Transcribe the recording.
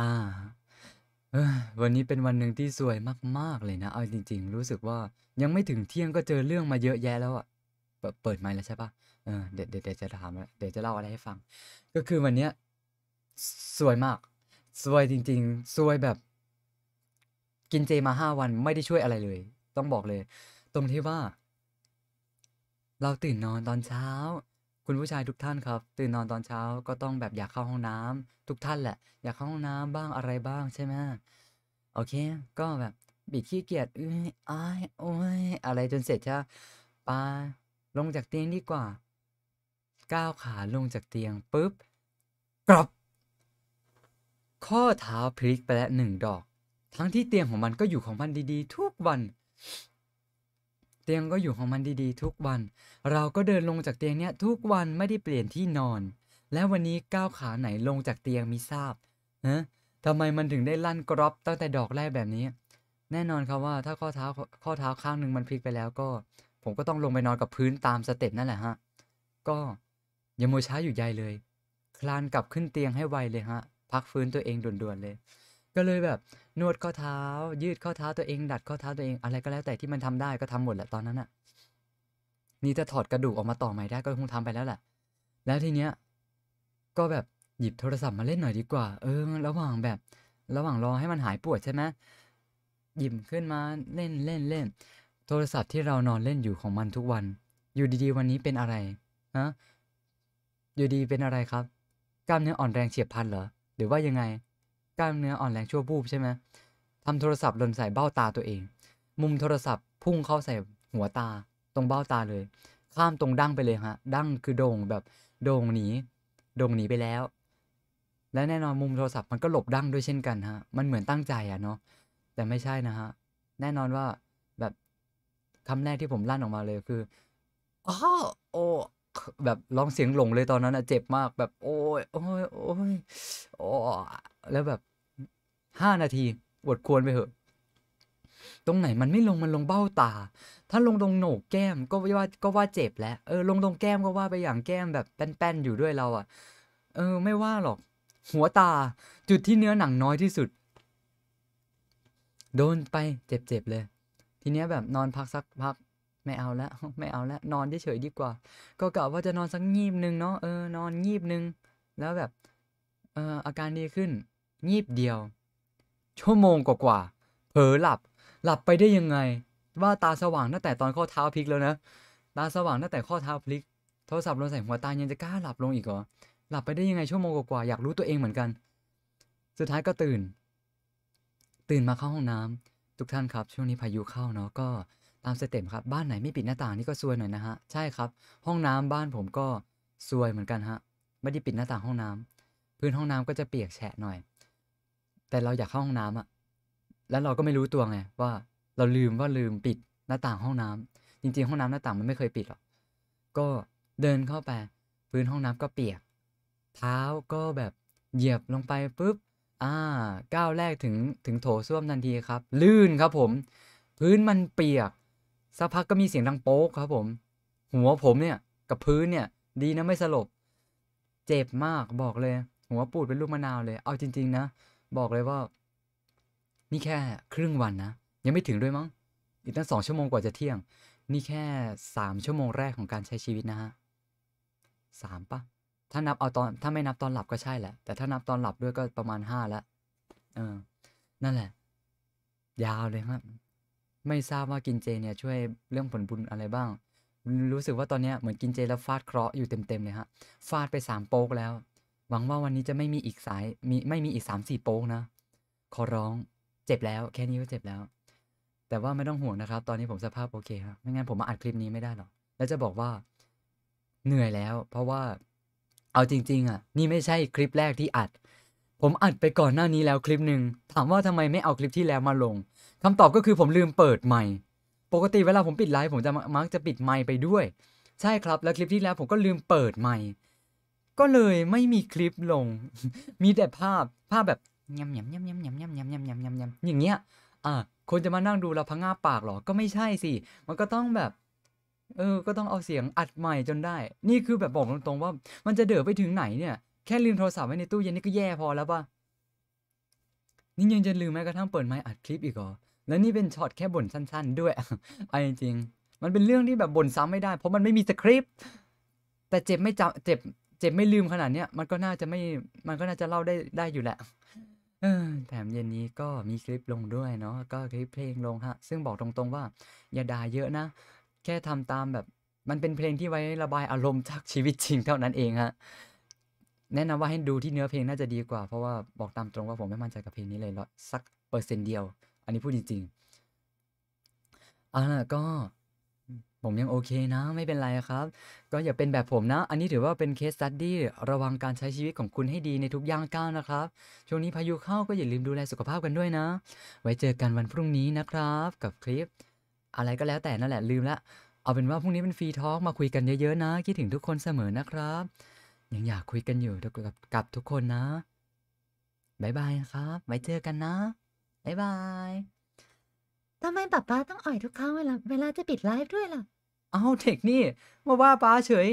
่าวันนี้เป็นวันหนึ่งที่สวยมากๆเลยนะ เอาจริงๆ รู้สึกว่ายังไม่ถึงเที่ยงก็เจอเรื่องมาเยอะแยะแล้วอะเปิดเปิดไมค์แล้วใช่ปะเออเดี๋ยวเดี๋ยวเดจะถามเดี๋ยวจะเล่าอะไรให้ฟัง ก็คือวันเนี้ยสวยมาก สวยจริงๆ สวยแบบ กินเจมาห้าวันไม่ได้ช่วยอะไรเลย ต้องบอกเลย ตรงที่ว่า เราตื่นนอนตอนเช้าคุณผู้ชายทุกท่านครับ ตื่นนอนตอนเช้าก็ต้องแบบอยากเข้าห้องน้ำ ทุกท่านแหละ อยากเข้าห้องน้ำบ้างอะไรบ้างใช่ไหมโอเค ก็แบบบีขี้เกียจเอ้ยอ้ายโอ้ยอะไรจนเสร็จจ้าปาลงจากเตียงดีกว่าก้าวขาลงจากเตียงปุ๊บกรอบข้อเท้าพลิกไปแล้วหนึ่งดอก ทั้งที่เตียงของมันก็อยู่ของมันดีๆ ทุกวันเตียงก็อยู่ของมันดีๆ ทุกวัน เราก็เดินลงจากเตียงเนี่ยทุกวันไม่ได้เปลี่ยนที่นอน และวันนี้ก้าวขาไหนลงจากเตียงมีทราบฮะทำไมมันถึงได้ลั่นกรอบตั้งแต่ดอกแรกแบบนี้ แน่นอนครับว่าถ้าข้อเท้าข้อเท้าข้างหนึ่งมันพลิกไปแล้ว ก็ผมก็ต้องลงไปนอนกับพื้นตามสเต็ปนั่นแหละฮะ ก็อย่าโมช้าอยู่ใหญ่เลย คลานกลับขึ้นเตียงให้ไวเลยฮะ พักฟื้นตัวเองด่วนๆเลยก็เลยแบบนวดข้อเท้า ยืดข้อเท้าตัวเอง ดัดข้อเท้าตัวเองอะไรก็แล้วแต่ที่มันทำได้ก็ทำหมดแหละตอนนั้นอะนี่จะถอดกระดูกออกมาต่อใหม่ได้ก็คงทำไปแล้วแหละ แล้วทีเนี้ย ก็แบบหยิบโทรศัพท์มาเล่นหน่อยดีกว่าเออระหว่างแบบ ระหว่างรอให้มันหายปวดใช่ไหมหยิบขึ้นมาเล่นเล่นเล่น โทรศัพท์ที่เรานอนเล่นอยู่ของมันทุกวัน อยู่ดีๆวันนี้เป็นอะไรฮะอยู่ดีเป็นอะไรครับกล้ามเนื้ออ่อนแรงเฉียบพลันเหรอหรือว่ายังไงกล้ามเนื้ออ่อนแรงชั่วบูบใช่ไหมทำโทรศัพท์หล่นใส่เบ้าตาตัวเอง มุมโทรศัพท์พุ่งเข้าใส่หัวตาตรงเบ้าตาเลย ข้ามตรงดั้งไปเลยฮะ ดั้งคือโด่งแบบโด่งหนีโด่งหนีไปแล้ว และแน่นอนมุมโทรศัพท์มันก็หลบดั้งด้วยเช่นกันฮะ มันเหมือนตั้งใจอะเนาะ แต่ไม่ใช่นะฮะ แน่นอนว่าแบบคำแรกที่ผมลั่นออกมาเลยคือ อ้าโอ้แบบร้องเสียงหลงเลยตอนนั้นอะเจ็บมากแบบ โอ้ยโอ้ยโอ้ยโอ้แล้วแบบห้านาทีอวดควรไปเหอะ ตรงไหนมันไม่ลงมันลงเบ้าตา ถ้าลงตรงโหนกแก้มก็ว่าก็ว่าเจ็บแล้วเออลงตรงแก้มก็ว่าไปอย่างแก้มแบบแป้นๆอยู่ด้วยเราอะ่ะ เออไม่ว่าหรอกหัวตาจุดที่เนื้อหนังน้อยที่สุด โดนไปเจ็บๆเลย ทีเนี้ยแบบนอนพักสักพักไม่เอาละไม่เอาละ นอนเฉยดีกว่า ก็กะว่าจะนอนสักงีบนึงเนาะเออนอนงีบนึงแล้วแบบอาการดีขึ้น งีบเดียว ชั่วโมงกว่าเผลอหลับ หลับไปได้ยังไง ว่าตาสว่างตั้งแต่ตอนข้อเท้าพลิกแล้วนะ ตาสว่างตั้งแต่ข้อเท้าพลิก โทรศัพท์ลงใส่หัวตายังจะกล้าหลับลงอีกเหรอหลับไปได้ยังไงชั่วโมงกว่าอยากรู้ตัวเองเหมือนกัน สุดท้ายก็ตื่น ตื่นมาเข้าห้องน้ำ ทุกท่านครับ ช่วงนี้พายุเข้าเนาะก็ตามสเต็ปครับบ้านไหนไม่ปิดหน้าต่างนี่ก็ซวยหน่อยนะฮะ ใช่ครับห้องน้ำบ้านผมก็ซวยเหมือนกันฮะไม่ได้ปิดหน้าต่างห้องน้ำพื้นห้องน้ำก็จะเปียกแฉะหน่อย แต่เราอยากเข้าห้องน้ำอ่ะแล้วเราก็ไม่รู้ตัวไงว่าเราลืมว่าลืมปิดหน้าต่างห้องน้ำ จริงๆห้องน้ำหน้าต่างมันไม่เคยปิดหรอก ก็เดินเข้าไป พื้นห้องน้ำก็เปียก เท้าก็แบบเหยียบลงไปปุ๊บ อ่าก้าวแรกถึงถึงโถส้วมทันทีครับ ลื่นครับผม พื้นมันเปียกสักพักก็มีเสียงดังโป๊กครับผม หัวผมเนี่ยกับพื้นเนี่ย ดีนะไม่สลบเจ็บมากบอกเลยหัวปูดเป็นลูกมะนาวเลย เอาจริง ๆ นะ บอกเลยว่า นี่แค่ครึ่งวันนะ ยังไม่ถึงด้วยมั้ง อีกตั้งสองชั่วโมงกว่าจะเที่ยง นี่แค่สามชั่วโมงแรกของการใช้ชีวิตนะฮะสามปะถ้านับเอาตอนถ้าไม่นับตอนหลับก็ใช่แหละ แต่ถ้านับตอนหลับด้วยก็ประมาณห้าแล้วเออ นั่นแหละ ยาวเลยครับ ไม่ทราบว่ากินเจเนี่ย ช่วยเรื่องผลบุญอะไรบ้าง รู้สึกว่าตอนนี้เหมือนกินเจแล้วฟาดเคราะห์อยู่เต็มๆเลยฮะ ฟาดไปสามโป๊กแล้วหวังว่าวันนี้จะไม่มีอีกสายมีไม่มีอีกสามสี่โป๊กนะขอร้องเจ็บแล้วแค่นี้ก็เจ็บแล้ว แต่ว่าไม่ต้องห่วงนะครับ ตอนนี้ผมสภาพโอเคครับไม่งั้นผมมาอัดคลิปนี้ไม่ได้หรอกแล้วจะบอกว่า เหนื่อยแล้ว เพราะว่าเอาจริงๆอ่ะนี่ไม่ใช่คลิปแรกที่อัด ผมอัดไปก่อนหน้านี้แล้วคลิปหนึ่งถามว่าทำไมไม่เอาคลิปที่แล้วมาลง คำตอบก็คือผมลืมเปิดใหม่ปกติเวลาผมปิดไลฟ์ผมจะมักจะปิดไมค์ไปด้วย ใช่ครับแล้วคลิปที่แล้วผมก็ลืมเปิดไมค์ก็เลยไม่มีคลิปลง มีแต่ภาพภาพแบบยำยำยำยำยำยำยำยำยำยำอย่างเงี้ยอ่ะคนจะมานั่งดูเราพังงาปากหรอ ก็ไม่ใช่สิ มันก็ต้องแบบ เออ ก็ต้องเอาเสียงอัดใหม่จนได้ นี่คือแบบบอกตรงๆว่า มันจะเดือไปถึงไหนเนี่ย แค่ลืมโทรศัพท์ไว้ในตู้เย็นนี่ก็แย่พอแล้วปะนี่ยังจะลืมแม้กระทั่งเปิดไมค์อัดคลิปอีกอหรอแล้วนี่เป็นช็อตแค่บ่นสั้นๆ ด้วยเอาจริงมันเป็นเรื่องที่แบบบ่นซ้ำไม่ได้ เพราะมันไม่มีสคริปต์ แต่เจ็บไม่จำเจ็บเจ็บไม่ลืมขนาดเนี้ยมันก็น่าจะไม่ มันก็น่าจะเล่าได้ได้อยู่แหละ แถมเย็นนี้ก็มีคลิปลงด้วยเนาะ ก็คลิปเพลงลงฮะ ซึ่งบอกตรงๆว่า อย่าด่าเยอะนะ แค่ทำตามแบบ มันเป็นเพลงที่ไว้ระบายอารมณ์จากชีวิตจริงเท่านั้นเองฮะ แนะนำว่าให้ดูที่เนื้อเพลงน่าจะดีกว่า เพราะว่าบอกตามตรงว่าผมไม่มั่นใจกับเพลงนี้เลยสักเปอร์เซ็นต์เดียว อันนี้พูดจริงๆอ่าก็ผมยังโอเคนะ ไม่เป็นไรครับ ก็อย่าเป็นแบบผมนะ อันนี้ถือว่าเป็นเคสตัดดี้ระวังการใช้ชีวิตของคุณให้ดีในทุกย่างก้าวนะครับ ช่วงนี้พายุเข้าก็อย่าลืมดูแลสุขภาพกันด้วยนะ ไว้เจอกันวันพรุ่งนี้นะครับ กับคลิป อะไรก็แล้วแต่นั่นแหละลืมละเอาเป็นว่าพรุ่งนี้เป็นฟรีทอล์กมาคุยกันเยอะๆนะ คิดถึงทุกคนเสมอนะครับ ยังอยากคุยกันอยู่กับกับทุกคนนะบ๊ายบายครับไว้เจอกันนะบ๊ายบายทำไมป้าป้าต้องอ่อยทุกครั้งเวลาเวลาจะปิดไลฟ์ด้วยล่ะ เอาเด็กนี่มาว่าป้าเฉย